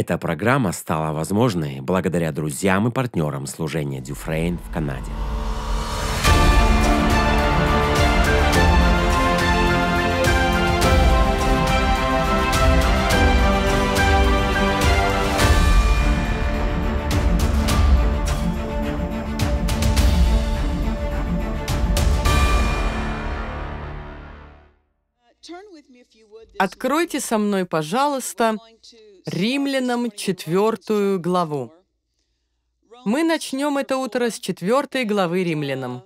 Эта программа стала возможной благодаря друзьям и партнерам служения Дюфрейн в Канаде. Откройте со мной, пожалуйста, Римлянам 4 главу. Мы начнем это утро с 4 главы Римлянам.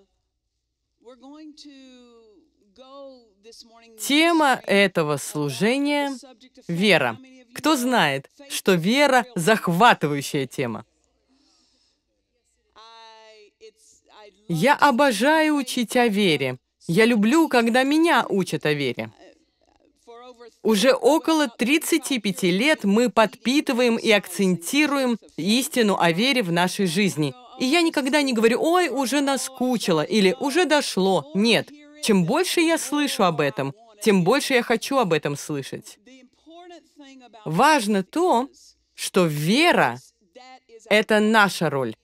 Тема этого служения — вера. Кто знает, что вера — захватывающая тема? Я обожаю учить о вере. Я люблю, когда меня учат о вере. Уже около 35 лет мы подпитываем и акцентируем истину о вере в нашей жизни. И я никогда не говорю «Ой, уже наскучило» или «Уже дошло». Нет. Чем больше я слышу об этом, тем больше я хочу об этом слышать. Важно то, что вера — это наша роль.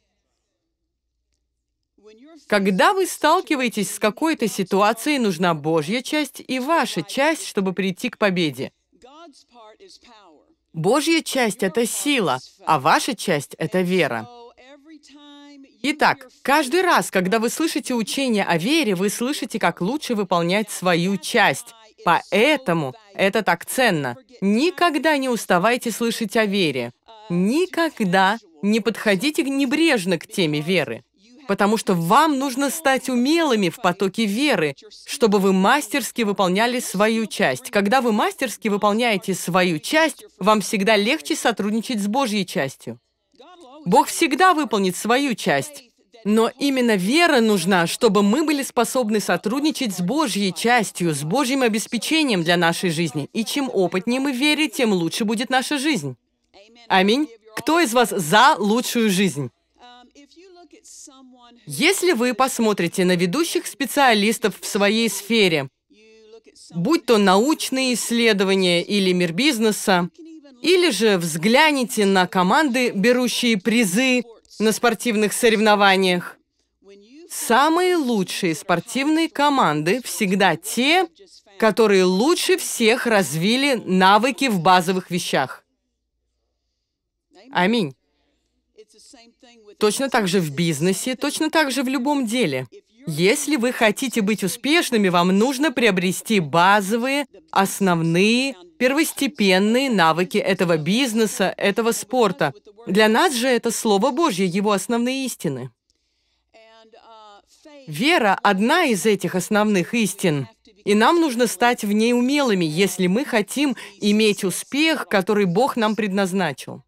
Когда вы сталкиваетесь с какой-то ситуацией, нужна Божья часть и ваша часть, чтобы прийти к победе. Божья часть — это сила, а ваша часть — это вера. Итак, каждый раз, когда вы слышите учение о вере, вы слышите, как лучше выполнять свою часть. Поэтому это так ценно. Никогда не уставайте слышать о вере. Uh, Никогда не подходите небрежно к теме веры потому что вам нужно стать умелыми в потоке веры, чтобы вы мастерски выполняли свою часть. Когда вы мастерски выполняете свою часть, вам всегда легче сотрудничать с Божьей частью. Бог всегда выполнит свою часть. Но именно вера нужна, чтобы мы были способны сотрудничать с Божьей частью, с Божьим обеспечением для нашей жизни. И чем опытнее мы верим, тем лучше будет наша жизнь. Аминь. Кто из вас за лучшую жизнь? Если вы посмотрите на ведущих специалистов в своей сфере, будь то научные исследования или мир бизнеса, или же взгляните на команды, берущие призы на спортивных соревнованиях. Самые лучшие спортивные команды всегда те, которые лучше всех развили навыки в базовых вещах. Аминь. Точно так же в бизнесе, точно так же в любом деле. Если вы хотите быть успешными, вам нужно приобрести базовые, основные, первостепенные навыки этого бизнеса, этого спорта. Для нас же это Слово Божье, его основные истины. Вера – одна из этих основных истин, и нам нужно стать в ней умелыми, если мы хотим иметь успех, который Бог нам предназначил.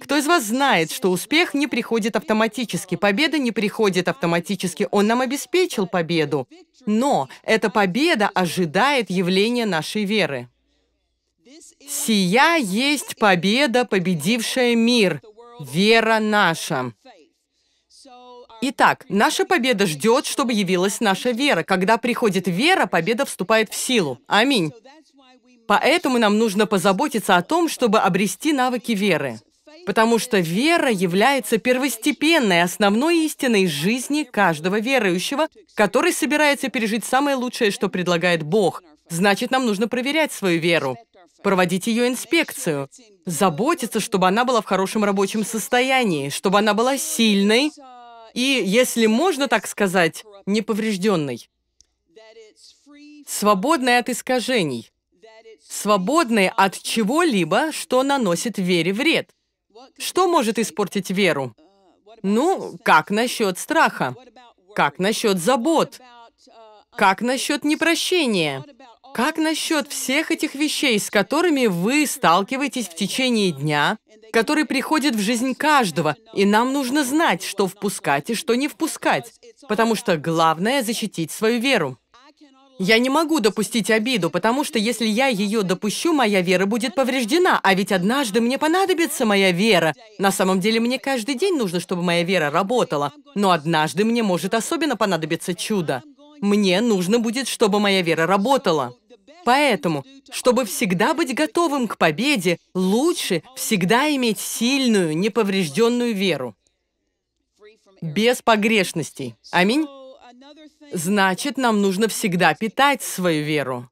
Кто из вас знает, что успех не приходит автоматически, победа не приходит автоматически, он нам обеспечил победу. Но эта победа ожидает явления нашей веры. «Сия есть победа, победившая мир, вера наша». Итак, наша победа ждет, чтобы явилась наша вера. Когда приходит вера, победа вступает в силу. Аминь. Поэтому нам нужно позаботиться о том, чтобы обрести навыки веры. Потому что вера является первостепенной, основной истиной жизни каждого верующего, который собирается пережить самое лучшее, что предлагает Бог. Значит, нам нужно проверять свою веру, проводить ее инспекцию, заботиться, чтобы она была в хорошем рабочем состоянии, чтобы она была сильной и, если можно так сказать, неповрежденной, свободной от искажений, свободной от чего-либо, что наносит вере вред. Что может испортить веру? Ну, как насчет страха? Как насчет забот? Как насчет непрощения? Как насчет всех этих вещей, с которыми вы сталкиваетесь в течение дня, которые приходят в жизнь каждого, и нам нужно знать, что впускать и что не впускать, потому что главное – защитить свою веру. Я не могу допустить обиду, потому что если я ее допущу, моя вера будет повреждена. А ведь однажды мне понадобится моя вера. На самом деле мне каждый день нужно, чтобы моя вера работала. Но однажды мне может особенно понадобиться чудо. Мне нужно будет, чтобы моя вера работала. Поэтому, чтобы всегда быть готовым к победе, лучше всегда иметь сильную, неповрежденную веру. Без погрешностей. Аминь. Значит, нам нужно всегда питать свою веру,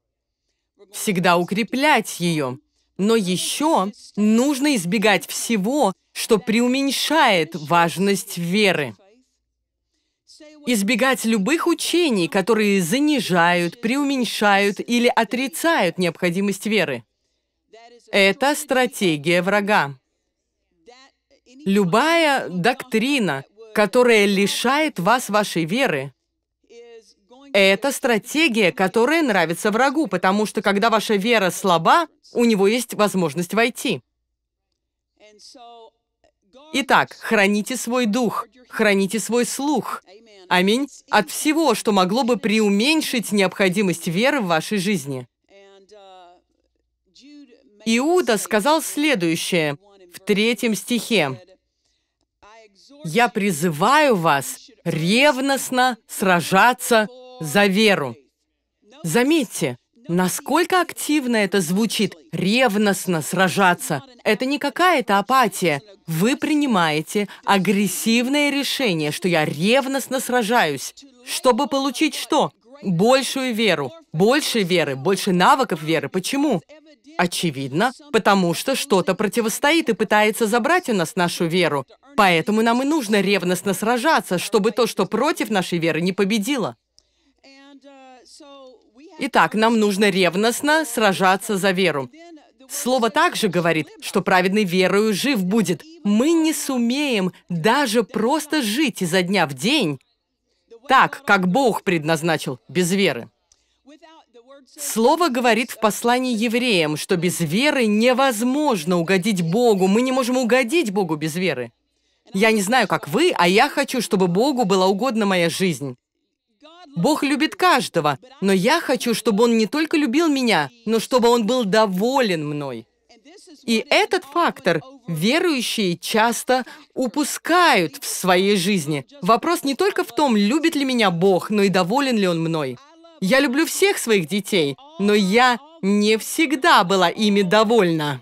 всегда укреплять ее. Но еще нужно избегать всего, что преуменьшает важность веры. Избегать любых учений, которые занижают, преуменьшают или отрицают необходимость веры. Это стратегия врага. Любая доктрина, которая лишает вас вашей веры, это стратегия, которая нравится врагу, потому что когда ваша вера слаба, у него есть возможность войти. Итак, храните свой дух, храните свой слух. Аминь. От всего, что могло бы преуменьшить необходимость веры в вашей жизни. Иуда сказал следующее в третьем стихе. «Я призываю вас ревностно сражаться за веру. Заметьте, насколько активно это звучит – ревностно сражаться. Это не какая-то апатия. Вы принимаете агрессивное решение, что я ревностно сражаюсь, чтобы получить что? Большую веру, больше веры, больше навыков веры. Почему? Очевидно, потому что что-то противостоит и пытается забрать у нас нашу веру. Поэтому нам и нужно ревностно сражаться, чтобы то, что против нашей веры, не победило. Итак, нам нужно ревностно сражаться за веру. Слово также говорит, что праведный верою жив будет. Мы не сумеем даже просто жить изо дня в день так, как Бог предназначил, без веры. Слово говорит в послании евреям, что без веры невозможно угодить Богу. Мы не можем угодить Богу без веры. Я не знаю, как вы, а я хочу, чтобы Богу была угодна моя жизнь. Бог любит каждого, но я хочу, чтобы Он не только любил меня, но чтобы Он был доволен мной. И этот фактор верующие часто упускают в своей жизни. Вопрос не только в том, любит ли меня Бог, но и доволен ли Он мной. Я люблю всех своих детей, но я не всегда была ими довольна.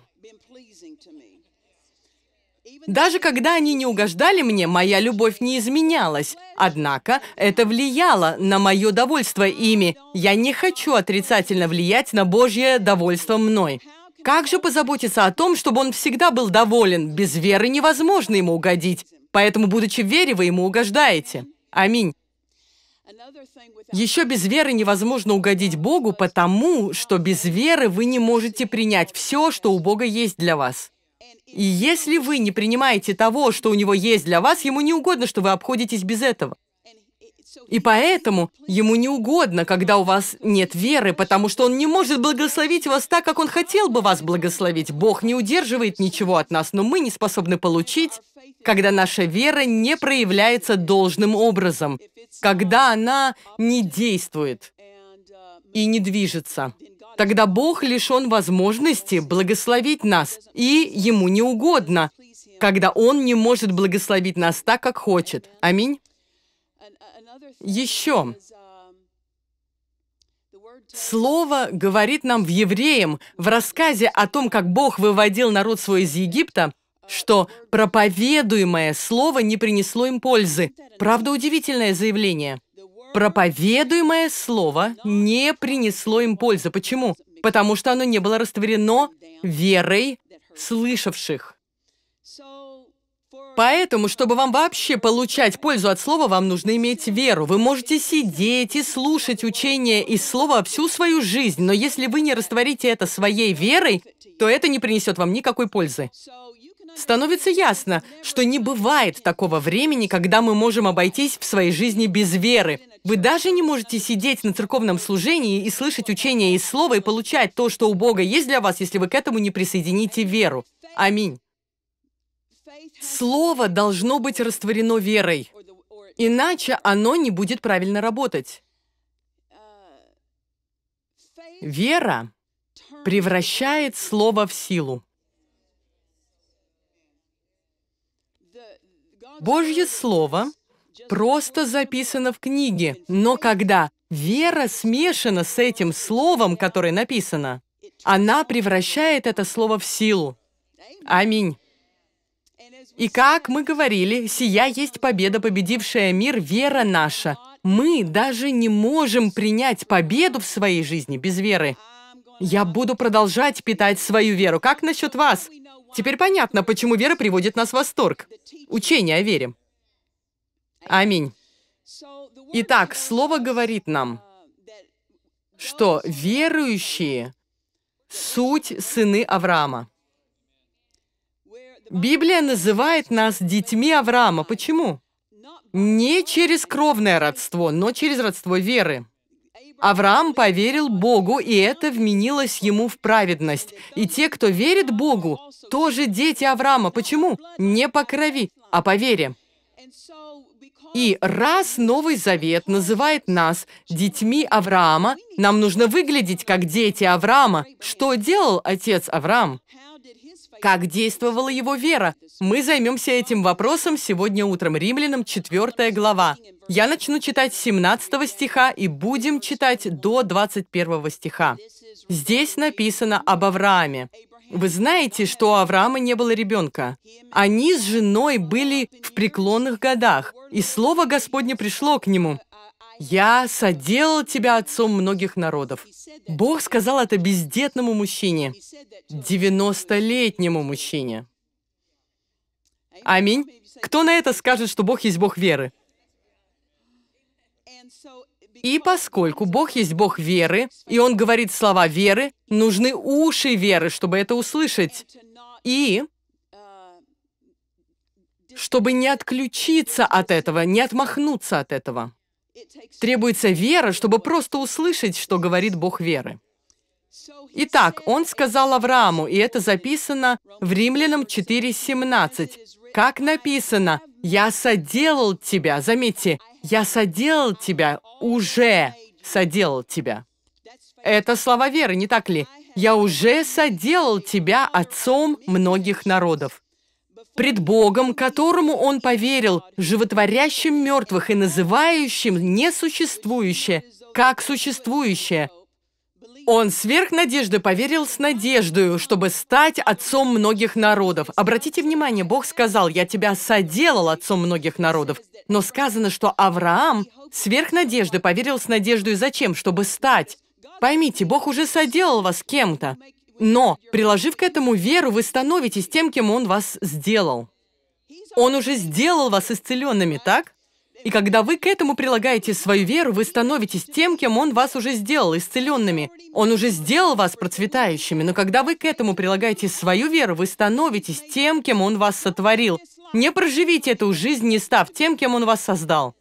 Даже когда они не угождали мне, моя любовь не изменялась. Однако это влияло на мое довольство ими. Я не хочу отрицательно влиять на Божье довольство мной. Как же позаботиться о том, чтобы он всегда был доволен? Без веры невозможно ему угодить. Поэтому, будучи в вере, вы ему угождаете. Аминь. Еще без веры невозможно угодить Богу, потому что без веры вы не можете принять все, что у Бога есть для вас. И если вы не принимаете того, что у него есть для вас, ему не угодно, что вы обходитесь без этого. И поэтому ему не угодно, когда у вас нет веры, потому что он не может благословить вас так, как он хотел бы вас благословить. Бог не удерживает ничего от нас, но мы не способны получить, когда наша вера не проявляется должным образом, когда она не действует и не движется. Тогда Бог лишен возможности благословить нас, и Ему не угодно, когда Он не может благословить нас так, как хочет. Аминь. Еще. Слово говорит нам в Евреям, в рассказе о том, как Бог выводил народ свой из Египта, что проповедуемое слово не принесло им пользы. Правда, удивительное заявление. Проповедуемое слово не принесло им пользы. Почему? Потому что оно не было растворено верой слышавших. Поэтому, чтобы вам вообще получать пользу от слова, вам нужно иметь веру. Вы можете сидеть и слушать учение из слова всю свою жизнь, но если вы не растворите это своей верой, то это не принесет вам никакой пользы становится ясно, что не бывает такого времени, когда мы можем обойтись в своей жизни без веры. Вы даже не можете сидеть на церковном служении и слышать учение из слова и получать то, что у Бога есть для вас, если вы к этому не присоедините веру. Аминь. Слово должно быть растворено верой, иначе оно не будет правильно работать. Вера превращает слово в силу. Божье Слово просто записано в книге, но когда вера смешана с этим словом, которое написано, она превращает это слово в силу. Аминь. И как мы говорили, сия есть победа, победившая мир, вера наша. Мы даже не можем принять победу в своей жизни без веры. Я буду продолжать питать свою веру. Как насчет вас? Теперь понятно, почему вера приводит нас в восторг. Учение о вере. Аминь. Итак, Слово говорит нам, что верующие — суть сыны Авраама. Библия называет нас детьми Авраама. Почему? Не через кровное родство, но через родство веры. Авраам поверил Богу, и это вменилось ему в праведность. И те, кто верит Богу, тоже дети Авраама. Почему? Не по крови, а по вере. И раз Новый Завет называет нас детьми Авраама, нам нужно выглядеть как дети Авраама. Что делал отец Авраам? Как действовала его вера? Мы займемся этим вопросом сегодня утром. Римлянам 4 глава. Я начну читать 17 стиха и будем читать до 21 стиха. Здесь написано об Аврааме. Вы знаете, что у Авраама не было ребенка. Они с женой были в преклонных годах, и Слово Господне пришло к нему. «Я соделал тебя отцом многих народов». Бог сказал это бездетному мужчине, 90-летнему мужчине. Аминь. Кто на это скажет, что Бог есть Бог веры? И поскольку Бог есть Бог веры, и Он говорит слова веры, нужны уши веры, чтобы это услышать. И чтобы не отключиться от этого, не отмахнуться от этого. Требуется вера, чтобы просто услышать, что говорит Бог веры. Итак, он сказал Аврааму, и это записано в Римлянам 4.17. Как написано, «Я соделал тебя». Заметьте, «Я соделал тебя», «уже соделал тебя». Это слова веры, не так ли? «Я уже соделал тебя отцом многих народов» пред Богом, которому он поверил, животворящим мертвых и называющим несуществующее, как существующее. Он сверх надежды поверил с надеждою, чтобы стать отцом многих народов. Обратите внимание, Бог сказал, «Я тебя соделал отцом многих народов». Но сказано, что Авраам сверх надежды поверил с надеждой зачем? Чтобы стать. Поймите, Бог уже соделал вас кем-то. Но, приложив к этому веру, вы становитесь тем, кем Он вас сделал. Он уже сделал вас исцеленными, так? И когда вы к этому прилагаете свою веру, вы становитесь тем, кем Он вас уже сделал, исцеленными. Он уже сделал вас процветающими, но когда вы к этому прилагаете свою веру, вы становитесь тем, кем Он вас сотворил. Не проживите эту жизнь, не став тем, кем Он вас создал.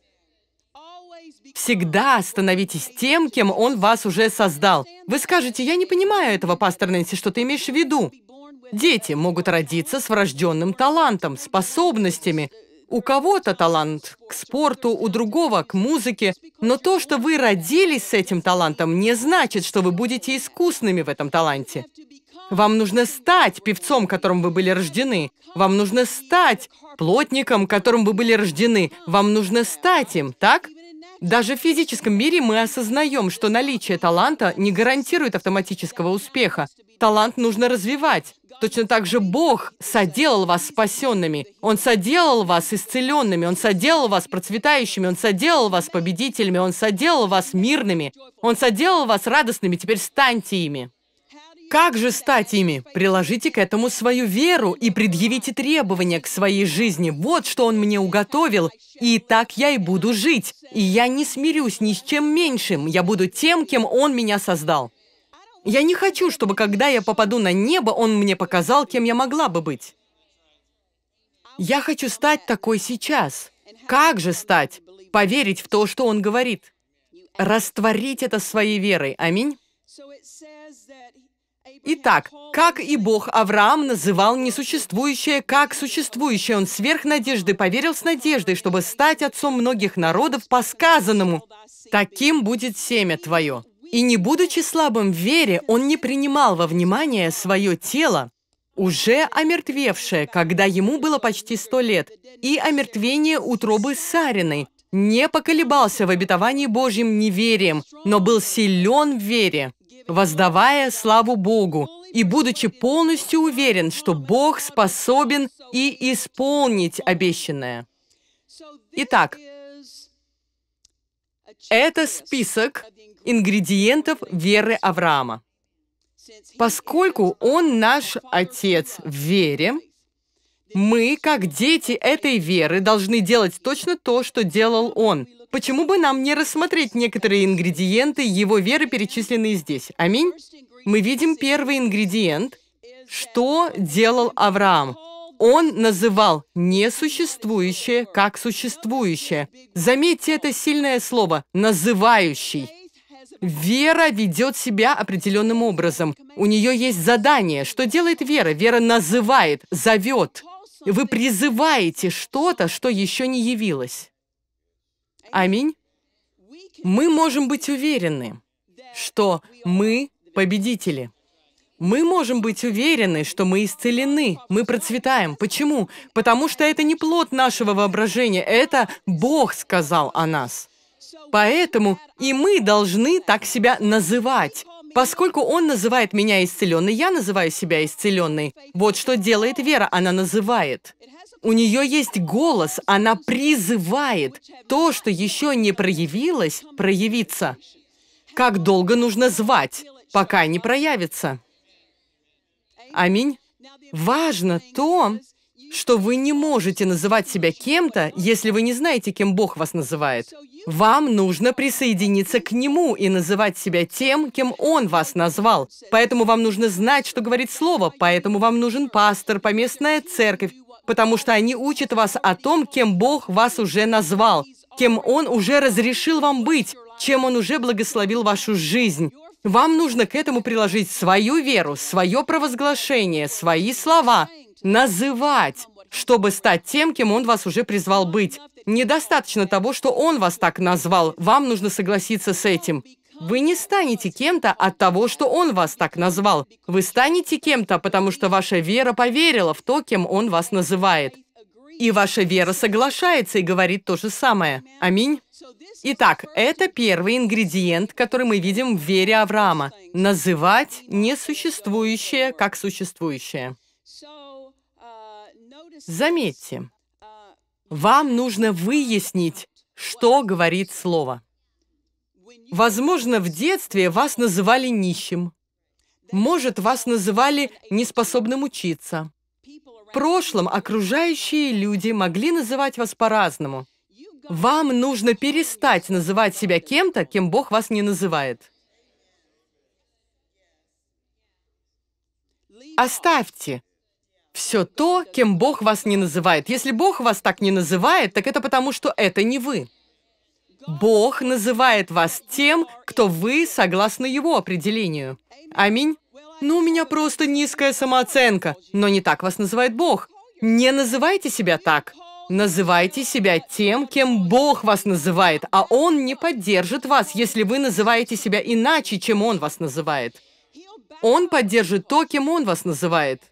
Всегда становитесь тем, кем Он вас уже создал. Вы скажете, я не понимаю этого, пастор Нэнси, что ты имеешь в виду? Дети могут родиться с врожденным талантом, способностями. У кого-то талант к спорту, у другого к музыке. Но то, что вы родились с этим талантом, не значит, что вы будете искусными в этом таланте. Вам нужно стать певцом, которым вы были рождены. Вам нужно стать плотником, которым вы были рождены. Вам нужно стать им, так? Даже в физическом мире мы осознаем, что наличие таланта не гарантирует автоматического успеха. Талант нужно развивать. Точно так же Бог соделал вас спасенными. Он соделал вас исцеленными. Он соделал вас процветающими. Он соделал вас победителями. Он соделал вас мирными. Он соделал вас радостными. Теперь станьте ими. Как же стать ими? Приложите к этому свою веру и предъявите требования к своей жизни. Вот что он мне уготовил, и так я и буду жить. И я не смирюсь ни с чем меньшим, я буду тем, кем он меня создал. Я не хочу, чтобы когда я попаду на небо, он мне показал, кем я могла бы быть. Я хочу стать такой сейчас. Как же стать? Поверить в то, что он говорит. Растворить это своей верой. Аминь. Итак, как и Бог Авраам называл несуществующее, как существующее, он сверх надежды поверил с надеждой, чтобы стать отцом многих народов по сказанному «Таким будет семя твое». И не будучи слабым в вере, он не принимал во внимание свое тело, уже омертвевшее, когда ему было почти сто лет, и омертвение утробы Сариной, не поколебался в обетовании Божьим неверием, но был силен в вере воздавая славу Богу и будучи полностью уверен, что Бог способен и исполнить обещанное. Итак, это список ингредиентов веры Авраама. Поскольку он наш отец в вере, мы, как дети этой веры, должны делать точно то, что делал он – Почему бы нам не рассмотреть некоторые ингредиенты его веры, перечисленные здесь? Аминь. Мы видим первый ингредиент, что делал Авраам. Он называл несуществующее как существующее. Заметьте это сильное слово «называющий». Вера ведет себя определенным образом. У нее есть задание. Что делает вера? Вера называет, зовет. Вы призываете что-то, что еще не явилось. Аминь. Мы можем быть уверены, что мы победители. Мы можем быть уверены, что мы исцелены, мы процветаем. Почему? Потому что это не плод нашего воображения, это Бог сказал о нас. Поэтому и мы должны так себя называть. Поскольку Он называет меня исцеленной, я называю себя исцеленной. Вот что делает вера, она называет. У нее есть голос, она призывает то, что еще не проявилось, проявиться. Как долго нужно звать, пока не проявится? Аминь. Важно то, что вы не можете называть себя кем-то, если вы не знаете, кем Бог вас называет. Вам нужно присоединиться к Нему и называть себя тем, кем Он вас назвал. Поэтому вам нужно знать, что говорит Слово, поэтому вам нужен пастор, поместная церковь, потому что они учат вас о том, кем Бог вас уже назвал, кем Он уже разрешил вам быть, чем Он уже благословил вашу жизнь. Вам нужно к этому приложить свою веру, свое провозглашение, свои слова, называть, чтобы стать тем, кем Он вас уже призвал быть. Недостаточно того, что Он вас так назвал. Вам нужно согласиться с этим. Вы не станете кем-то от того, что Он вас так назвал. Вы станете кем-то, потому что ваша вера поверила в то, кем Он вас называет. И ваша вера соглашается и говорит то же самое. Аминь. Итак, это первый ингредиент, который мы видим в вере Авраама. Называть несуществующее как существующее. Заметьте, вам нужно выяснить, что говорит Слово. Возможно, в детстве вас называли нищим. Может, вас называли неспособным учиться. В прошлом окружающие люди могли называть вас по-разному. Вам нужно перестать называть себя кем-то, кем Бог вас не называет. Оставьте все то, кем Бог вас не называет. Если Бог вас так не называет, так это потому, что это не вы. Бог называет вас тем, кто вы согласно его определению. Аминь. Ну, у меня просто низкая самооценка, но не так вас называет Бог. Не называйте себя так. Называйте себя тем, кем Бог вас называет, а Он не поддержит вас, если вы называете себя иначе, чем Он вас называет. Он поддержит то, кем Он вас называет.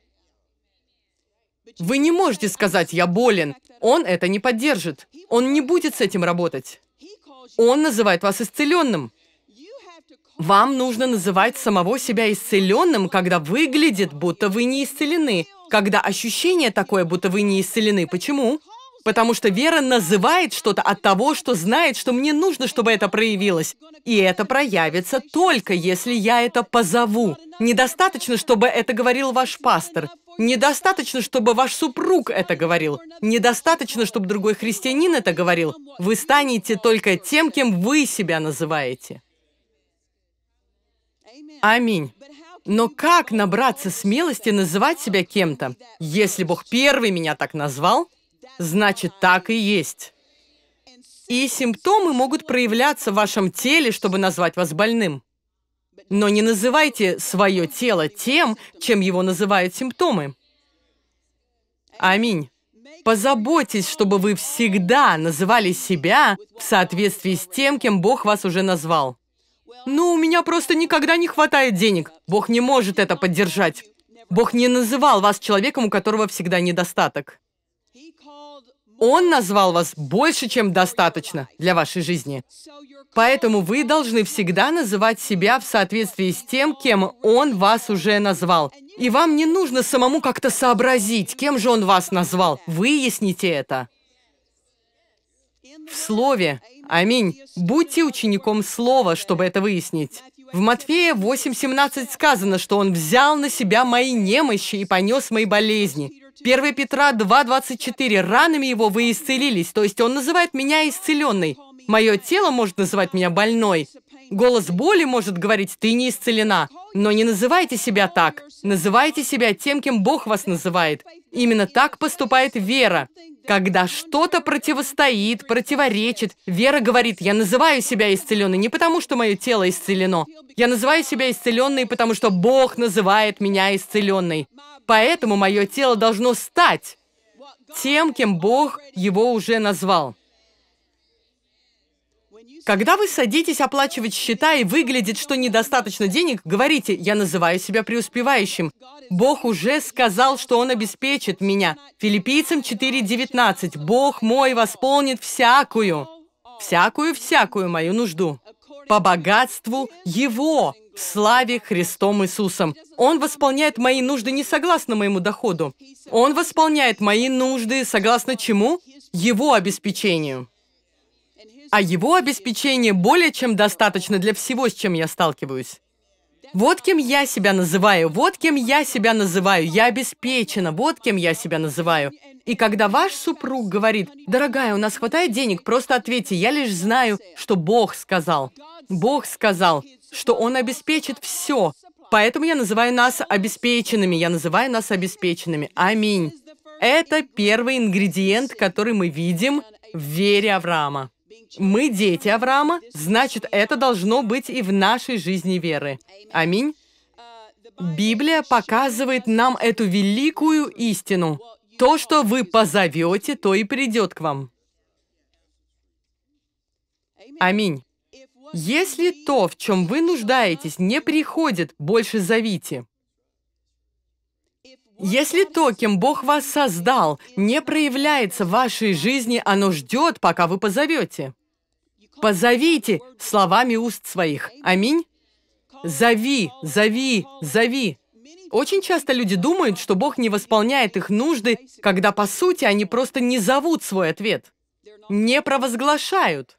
Вы не можете сказать «я болен». Он это не поддержит. Он не будет с этим работать. Он называет вас исцеленным. Вам нужно называть самого себя исцеленным, когда выглядит, будто вы не исцелены, когда ощущение такое, будто вы не исцелены. Почему? Потому что вера называет что-то от того, что знает, что мне нужно, чтобы это проявилось. И это проявится только, если я это позову. Недостаточно, чтобы это говорил ваш пастор. Недостаточно, чтобы ваш супруг это говорил. Недостаточно, чтобы другой христианин это говорил. Вы станете только тем, кем вы себя называете. Аминь. Но как набраться смелости называть себя кем-то? Если Бог первый меня так назвал, значит, так и есть. И симптомы могут проявляться в вашем теле, чтобы назвать вас больным но не называйте свое тело тем, чем его называют симптомы. Аминь. Позаботьтесь, чтобы вы всегда называли себя в соответствии с тем, кем Бог вас уже назвал. «Ну, у меня просто никогда не хватает денег. Бог не может это поддержать. Бог не называл вас человеком, у которого всегда недостаток». Он назвал вас больше, чем достаточно для вашей жизни. Поэтому вы должны всегда называть себя в соответствии с тем, кем Он вас уже назвал. И вам не нужно самому как-то сообразить, кем же Он вас назвал. Выясните это. В Слове «Аминь» будьте учеником Слова, чтобы это выяснить. В Матфея 8:17 сказано, что Он взял на себя мои немощи и понес мои болезни. 1 Петра 2.24. «Ранами его вы исцелились». То есть он называет меня исцеленной. Мое тело может называть меня больной. Голос боли может говорить «ты не исцелена». Но не называйте себя так. Называйте себя тем, кем Бог вас называет. Именно так поступает вера. Когда что-то противостоит, противоречит, вера говорит, я называю себя исцеленной не потому, что мое тело исцелено. Я называю себя исцеленной, потому что Бог называет меня исцеленной. Поэтому мое тело должно стать тем, кем Бог его уже назвал. Когда вы садитесь оплачивать счета и выглядит, что недостаточно денег, говорите, я называю себя преуспевающим. Бог уже сказал, что Он обеспечит меня. Филиппийцам 4.19. Бог мой восполнит всякую, всякую-всякую мою нужду по богатству Его в славе Христом Иисусом. Он восполняет мои нужды не согласно моему доходу. Он восполняет мои нужды согласно чему? Его обеспечению. А его обеспечение более чем достаточно для всего, с чем я сталкиваюсь. Вот кем я себя называю, вот кем я себя называю, я обеспечена, вот кем я себя называю. И когда ваш супруг говорит, дорогая, у нас хватает денег, просто ответьте, я лишь знаю, что Бог сказал. Бог сказал, что Он обеспечит все. Поэтому я называю нас обеспеченными. Я называю нас обеспеченными. Аминь. Это первый ингредиент, который мы видим в вере Авраама. Мы дети Авраама, значит, это должно быть и в нашей жизни веры. Аминь. Библия показывает нам эту великую истину. То, что вы позовете, то и придет к вам. Аминь. Если то, в чем вы нуждаетесь, не приходит, больше зовите. Если то, кем Бог вас создал, не проявляется в вашей жизни, оно ждет, пока вы позовете. Позовите словами уст своих. Аминь. Зови, зови, зови. Очень часто люди думают, что Бог не восполняет их нужды, когда по сути они просто не зовут свой ответ, не провозглашают.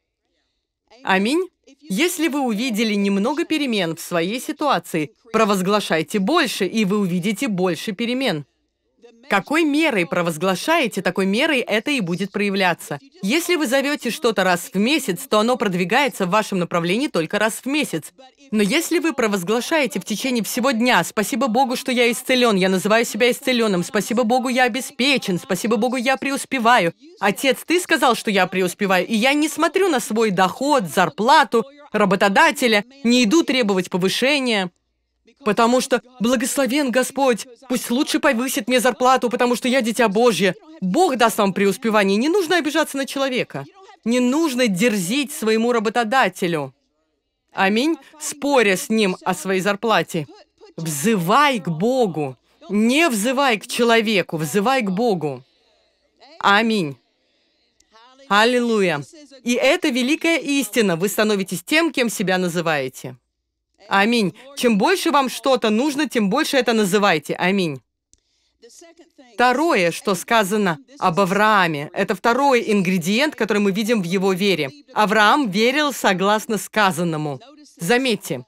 Аминь. Если вы увидели немного перемен в своей ситуации, провозглашайте больше, и вы увидите больше перемен. Какой мерой провозглашаете, такой мерой это и будет проявляться. Если вы зовете что-то раз в месяц, то оно продвигается в вашем направлении только раз в месяц. Но если вы провозглашаете в течение всего дня «Спасибо Богу, что я исцелен, я называю себя исцеленным, спасибо Богу, я обеспечен, спасибо Богу, я преуспеваю, отец, ты сказал, что я преуспеваю, и я не смотрю на свой доход, зарплату, работодателя, не иду требовать повышения» потому что благословен Господь, пусть лучше повысит мне зарплату, потому что я дитя Божье. Бог даст вам преуспевание, не нужно обижаться на человека. Не нужно дерзить своему работодателю. Аминь, споря с ним о своей зарплате. Взывай к Богу, не взывай к человеку, взывай к Богу. Аминь. Аллилуйя. И это великая истина. Вы становитесь тем, кем себя называете. Аминь. Чем больше вам что-то нужно, тем больше это называйте. Аминь. Второе, что сказано об Аврааме, это второй ингредиент, который мы видим в его вере. Авраам верил согласно сказанному. Заметьте,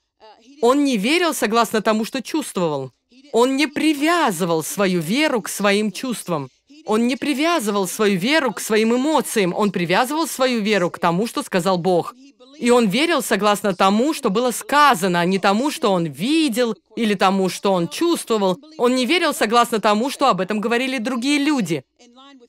он не верил согласно тому, что чувствовал. Он не привязывал свою веру к своим чувствам. Он не привязывал свою веру к своим эмоциям. Он привязывал свою веру к тому, что сказал Бог. И он верил согласно тому, что было сказано, а не тому, что он видел или тому, что он чувствовал. Он не верил согласно тому, что об этом говорили другие люди.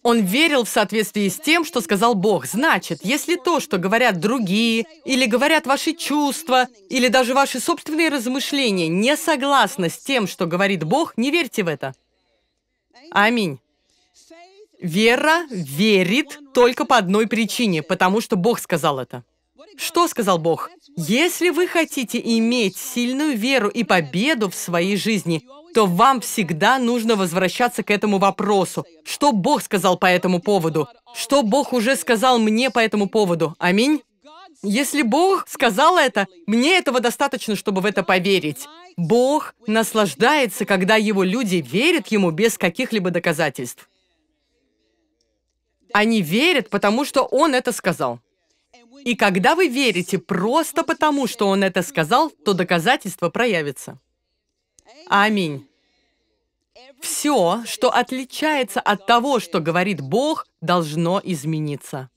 Он верил в соответствии с тем, что сказал Бог. Значит, если то, что говорят другие, или говорят ваши чувства, или даже ваши собственные размышления, не согласны с тем, что говорит Бог, не верьте в это. Аминь. Вера верит только по одной причине, потому что Бог сказал это. Что сказал Бог? Если вы хотите иметь сильную веру и победу в своей жизни, то вам всегда нужно возвращаться к этому вопросу. Что Бог сказал по этому поводу? Что Бог уже сказал мне по этому поводу? Аминь? Если Бог сказал это, мне этого достаточно, чтобы в это поверить. Бог наслаждается, когда его люди верят ему без каких-либо доказательств. Они верят, потому что он это сказал. И когда вы верите просто потому, что он это сказал, то доказательство проявится. Аминь. Все, что отличается от того, что говорит Бог, должно измениться.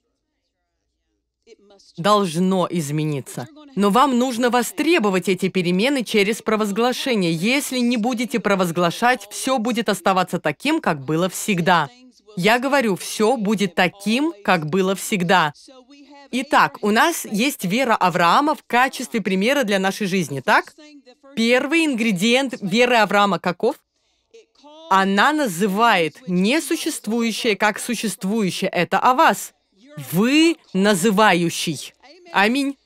Должно измениться. Но вам нужно востребовать эти перемены через провозглашение. Если не будете провозглашать, все будет оставаться таким, как было всегда. Я говорю, все будет таким, как было всегда. Итак, у нас есть вера Авраама в качестве примера для нашей жизни, так? Первый ингредиент веры Авраама каков? Она называет несуществующее как существующее. Это о вас. Вы называющий. Аминь.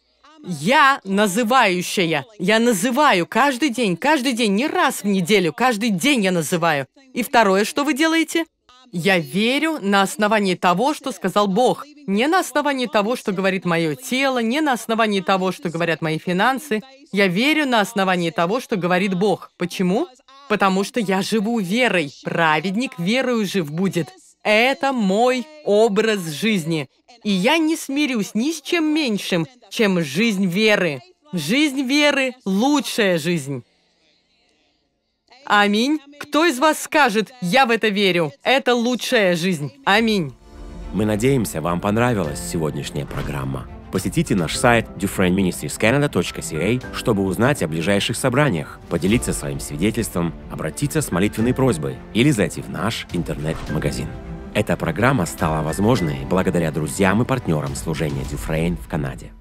Я называющая. Я называю каждый день, каждый день, не раз в неделю, каждый день я называю. И второе, что вы делаете – я верю на основании того, что сказал Бог, не на основании того, что говорит мое тело, не на основании того, что говорят мои финансы. Я верю на основании того, что говорит Бог. Почему? Потому что я живу верой. Праведник верою жив будет. Это мой образ жизни. И я не смирюсь ни с чем меньшим, чем жизнь веры. Жизнь веры – лучшая жизнь. Аминь. Кто из вас скажет «Я в это верю»? Это лучшая жизнь. Аминь. Мы надеемся, вам понравилась сегодняшняя программа. Посетите наш сайт dufresneministriescanada.ca, чтобы узнать о ближайших собраниях, поделиться своим свидетельством, обратиться с молитвенной просьбой или зайти в наш интернет-магазин. Эта программа стала возможной благодаря друзьям и партнерам служения Дюфрейн в Канаде.